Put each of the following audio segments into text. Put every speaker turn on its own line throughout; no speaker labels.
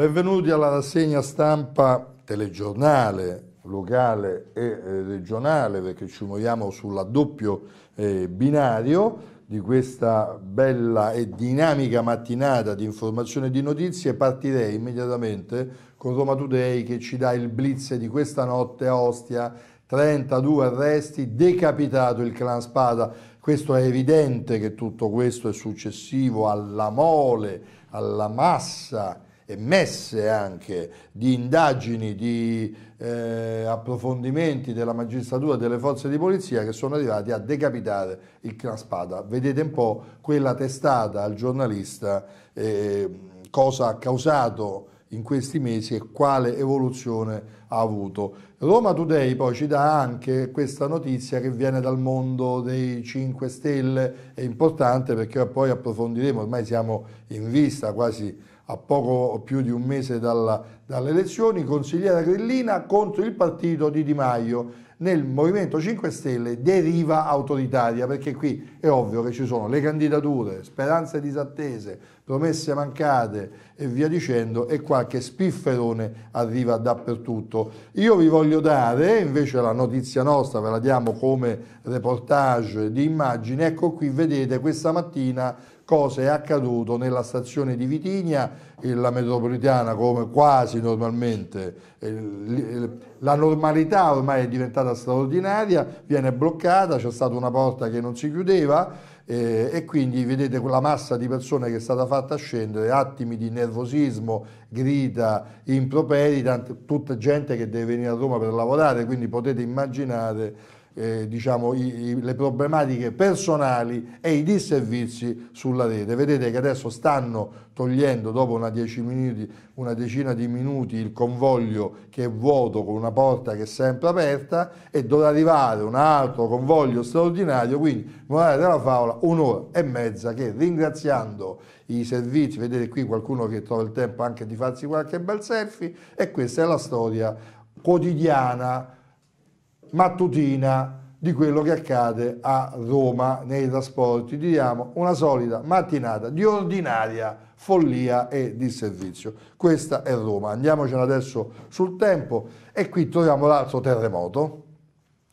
Benvenuti alla rassegna stampa telegiornale, locale e eh, regionale, perché ci muoviamo sulla doppio eh, binario di questa bella e dinamica mattinata di informazione e di notizie. Partirei immediatamente con Roma Today che ci dà il blitz di questa notte a Ostia 32 arresti, decapitato il clan Spada. Questo è evidente che tutto questo è successivo alla mole, alla massa, messe anche di indagini, di eh, approfondimenti della magistratura e delle forze di polizia che sono arrivati a decapitare il clan Spada. Vedete un po' quella testata al giornalista eh, cosa ha causato in questi mesi e quale evoluzione ha avuto. Roma Today poi ci dà anche questa notizia che viene dal mondo dei 5 Stelle, è importante perché poi approfondiremo, ormai siamo in vista quasi a poco più di un mese dalla, dalle elezioni, consigliera Grillina contro il partito di Di Maio nel Movimento 5 Stelle deriva autoritaria, perché qui è ovvio che ci sono le candidature, speranze disattese, promesse mancate e via dicendo e qualche spifferone arriva dappertutto. Io vi voglio dare invece la notizia nostra, ve la diamo come reportage di immagine, ecco qui vedete questa mattina cosa è accaduto nella stazione di Vitigna, la metropolitana come quasi normalmente, eh, eh, la normalità ormai è diventata straordinaria, viene bloccata, c'è stata una porta che non si chiudeva eh, e quindi vedete quella massa di persone che è stata fatta scendere, attimi di nervosismo, grida, improperi, tutta gente che deve venire a Roma per lavorare, quindi potete immaginare eh, diciamo, i, i, le problematiche personali e i disservizi sulla rete. Vedete che adesso stanno togliendo dopo una, minuti, una, decina di minuti il convoglio che è vuoto con una porta che è sempre aperta e dovrà arrivare un altro convoglio straordinario, quindi morale della favola un'ora e mezza che ringraziando i servizi, vedete qui qualcuno che trova il tempo anche di farsi qualche bel selfie e questa è la storia quotidiana mattutina di quello che accade a Roma nei trasporti. Diciamo una solida mattinata di ordinaria follia e di servizio. Questa è Roma. Andiamocene adesso sul tempo e qui troviamo l'altro terremoto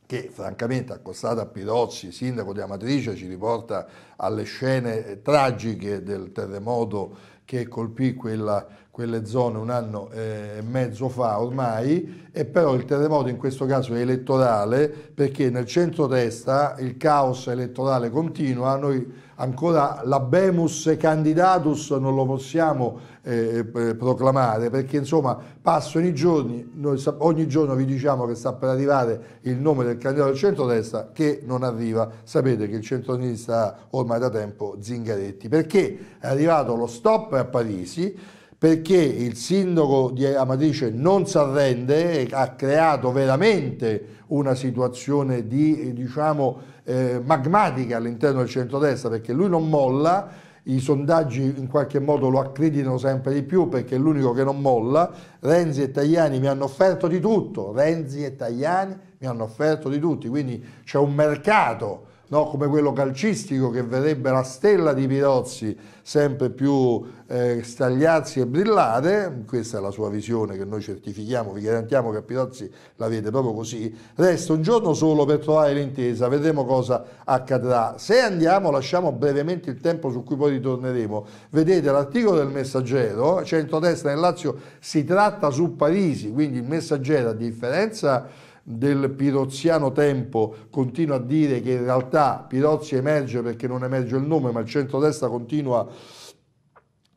che francamente accostato a Pirozzi, sindaco di Amatrice, ci riporta alle scene tragiche del terremoto che colpì quella, quelle zone un anno e mezzo fa ormai, e però il terremoto in questo caso è elettorale perché nel centro-destra il caos elettorale continua, noi ancora l'abemus candidatus non lo possiamo eh, eh, proclamare perché insomma passano i giorni, noi ogni giorno vi diciamo che sta per arrivare il nome del candidato del centro centrodestra che non arriva, sapete che il centrodestra ha ormai da tempo Zingaretti perché è arrivato lo stop a Parisi, perché il sindaco di Amatrice non si arrende e ha creato veramente una situazione di, diciamo, eh, magmatica all'interno del centrodestra perché lui non molla i sondaggi in qualche modo lo accreditano sempre di più perché è l'unico che non molla. Renzi e Tajani mi hanno offerto di tutto, Renzi e Tajani mi hanno offerto di tutti, quindi c'è un mercato no? come quello calcistico che vedrebbe la stella di Pirozzi sempre più eh, stagliarsi e brillare, questa è la sua visione che noi certifichiamo, vi garantiamo che a Pirozzi la vede proprio così, resta un giorno solo per trovare l'intesa, vedremo cosa accadrà. Se andiamo lasciamo brevemente il tempo su cui poi ritorneremo, vedete l'articolo del messaggero, centrodestra nel Lazio si tratta su Parisi, quindi il messaggero a differenza del piroziano Tempo continua a dire che in realtà Pirozzi emerge perché non emerge il nome, ma il centrodestra continua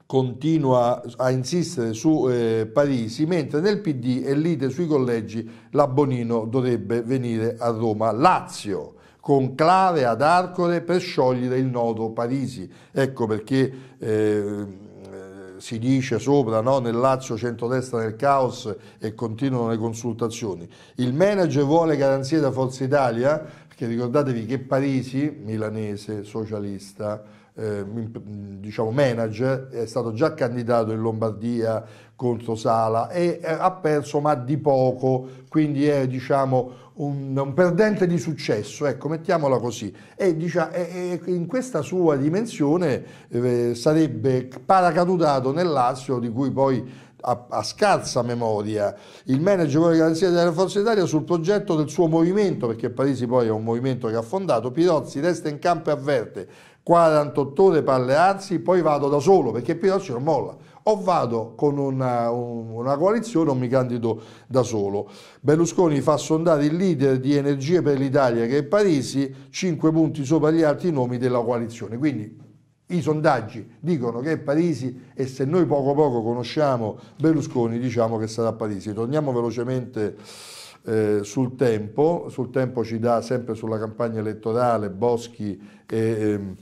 continua a insistere su eh, Parisi, mentre nel PD e lite sui collegi la Bonino dovrebbe venire a Roma. Lazio, con Clave ad Arcore per sciogliere il nodo Parisi. Ecco perché... Eh, si dice sopra, no? nel Lazio centrodestra nel caos e continuano le consultazioni. Il manager vuole garanzie da Forza Italia, perché ricordatevi che Parisi, milanese, socialista, eh, diciamo manager, è stato già candidato in Lombardia contro Sala e eh, ha perso ma di poco, quindi è diciamo un, un, perdente di successo, ecco, mettiamola così. E, diciamo, e, e in questa sua dimensione eh, sarebbe paracadutato nel di cui poi a, a, scarsa memoria il manager della garanzia della Forza Italia sul progetto del suo movimento, perché Parisi poi è un movimento che ha fondato, Pirozzi resta in campo e avverte, 48 ore per allearsi, poi vado da solo, perché Pirozzi non molla o vado con una, una, coalizione o mi candido da solo. Berlusconi fa sondare il leader di Energie per l'Italia che è Parisi, 5 punti sopra gli altri nomi della coalizione. Quindi i sondaggi dicono che è Parisi e se noi poco poco conosciamo Berlusconi diciamo che sarà Parisi. Torniamo velocemente eh, sul tempo, sul tempo ci dà sempre sulla campagna elettorale Boschi e, ehm,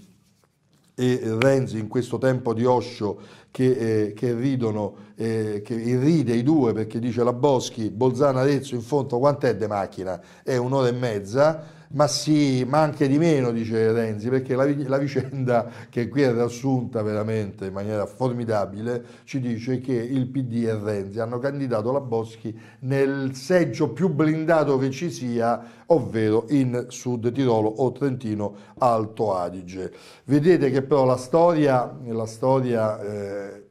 e Renzi in questo tempo di Oscio che, eh, che ridono, eh, che ride i due perché dice la Boschi, Bolzano Arezzo in fondo quant'è de macchina? È un'ora e mezza ma sì, ma anche di meno, dice Renzi, perché la, la vicenda che qui è riassunta veramente in maniera formidabile ci dice che il PD e Renzi hanno candidato la Boschi nel seggio più blindato che ci sia, ovvero in Sud Tirolo o Trentino Alto Adige. Vedete che però la storia, la storia eh,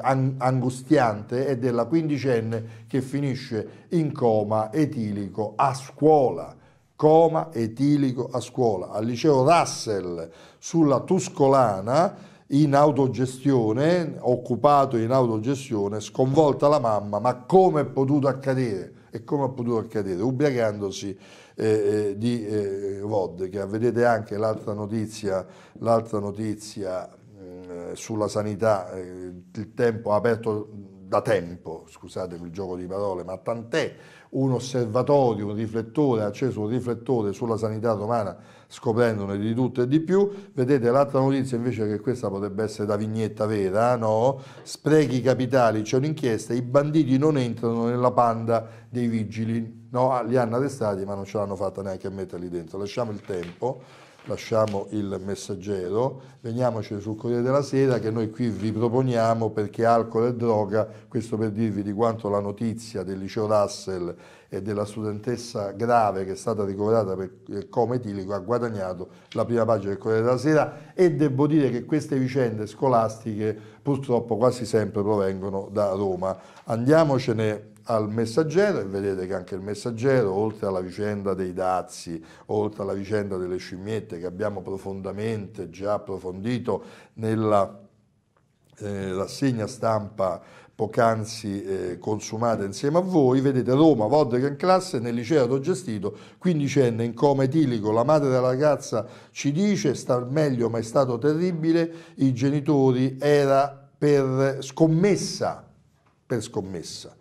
angustiante è della quindicenne che finisce in coma etilico a scuola coma etilico a scuola, al liceo Russell sulla Tuscolana in autogestione, occupato in autogestione, sconvolta la mamma, ma come è potuto accadere? E come è potuto accadere? Ubriacandosi eh, eh di eh, vodka. Vedete anche l'altra notizia, l'altra notizia eh, sulla sanità, eh, il tempo ha aperto da tempo, scusate il gioco di parole, ma tant'è un osservatorio, un riflettore, ha acceso un riflettore sulla sanità romana, scoprendone di tutto e di più. Vedete l'altra notizia invece che questa potrebbe essere da vignetta vera, no? Sprechi capitali, c'è un'inchiesta, i banditi non entrano nella panda dei vigili, no? Ah, li hanno arrestati ma non ce l'hanno fatta neanche a metterli dentro, lasciamo il tempo lasciamo il messaggero, veniamoci sul Corriere della Sera che noi qui vi proponiamo perché alcol e droga, questo per dirvi di quanto la notizia del liceo Russell e della studentessa grave che è stata ricoverata per eh, coma etilico ha guadagnato la prima pagina del Corriere della Sera e devo dire che queste vicende scolastiche purtroppo quasi sempre provengono da Roma. Andiamocene al messaggero e vedete che anche il messaggero, oltre alla vicenda dei dazi, oltre alla vicenda delle scimmiette che abbiamo profondamente già approfondito nella eh, rassegna stampa poc'anzi eh, consumata insieme a voi, vedete Roma, Vodka in classe, nel liceo Rogestito, quindicenne in coma etilico, la madre della ragazza ci dice star meglio ma è stato terribile, i genitori era per scommessa, per scommessa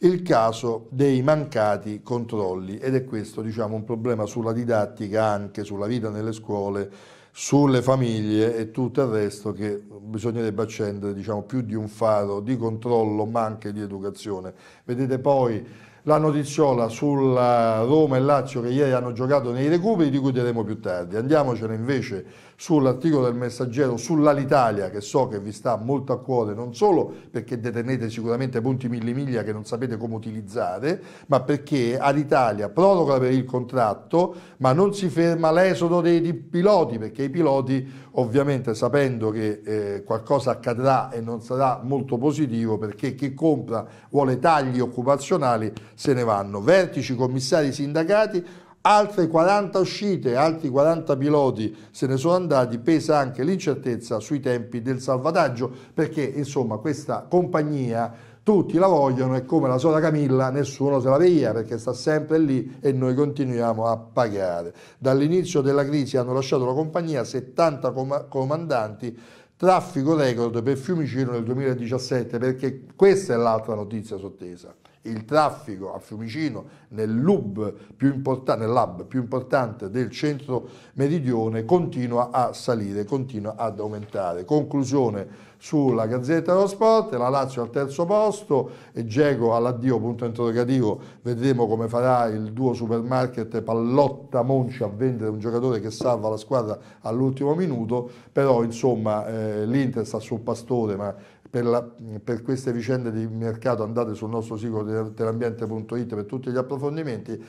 il caso dei mancati controlli ed è questo diciamo, un problema sulla didattica anche, sulla vita nelle scuole, sulle famiglie e tutto il resto che bisognerebbe accendere diciamo, più di un faro di controllo ma anche di educazione. Vedete poi la notiziola sul Roma e Lazio che ieri hanno giocato nei recuperi, di cui diremo più tardi. Andiamocene invece sull'articolo del Messaggero sull'Alitalia, che so che vi sta molto a cuore, non solo perché detenete sicuramente punti millimiglia che non sapete come utilizzare, ma perché Alitalia proroga per il contratto, ma non si ferma l'esodo dei piloti, perché i piloti ovviamente sapendo che eh, qualcosa accadrà e non sarà molto positivo, perché chi compra vuole tagli occupazionali, se ne vanno. Vertici, commissari, sindacati, altre 40 uscite, altri 40 piloti se ne sono andati, pesa anche l'incertezza sui tempi del salvataggio, perché insomma questa compagnia tutti la vogliono e come la sola Camilla nessuno se la veglia perché sta sempre lì e noi continuiamo a pagare. Dall'inizio della crisi hanno lasciato la compagnia 70 com comandanti traffico record per Fiumicino nel 2017 perché questa è l'altra notizia sottesa il traffico a Fiumicino nell'hub più, importan- nell più importante del centro meridione continua a salire, continua ad aumentare. Conclusione sulla Gazzetta dello Sport, la Lazio al terzo posto e Gego all'addio punto interrogativo, vedremo come farà il duo supermarket Pallotta Monci a vendere un giocatore che salva la squadra all'ultimo minuto, però insomma eh, l'Inter sta sul pastore ma per, la, per, queste vicende di mercato andate sul nostro sito dell'ambiente.it per tutti gli approfondimenti.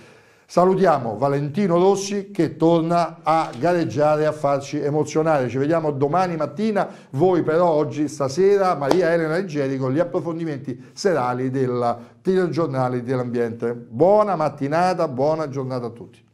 Salutiamo Valentino Rossi che torna a gareggiare, a farci emozionare. Ci vediamo domani mattina, voi però oggi, stasera, Maria Elena Leggeri con gli approfondimenti serali del telegiornale dell'ambiente. Buona mattinata, buona giornata a tutti.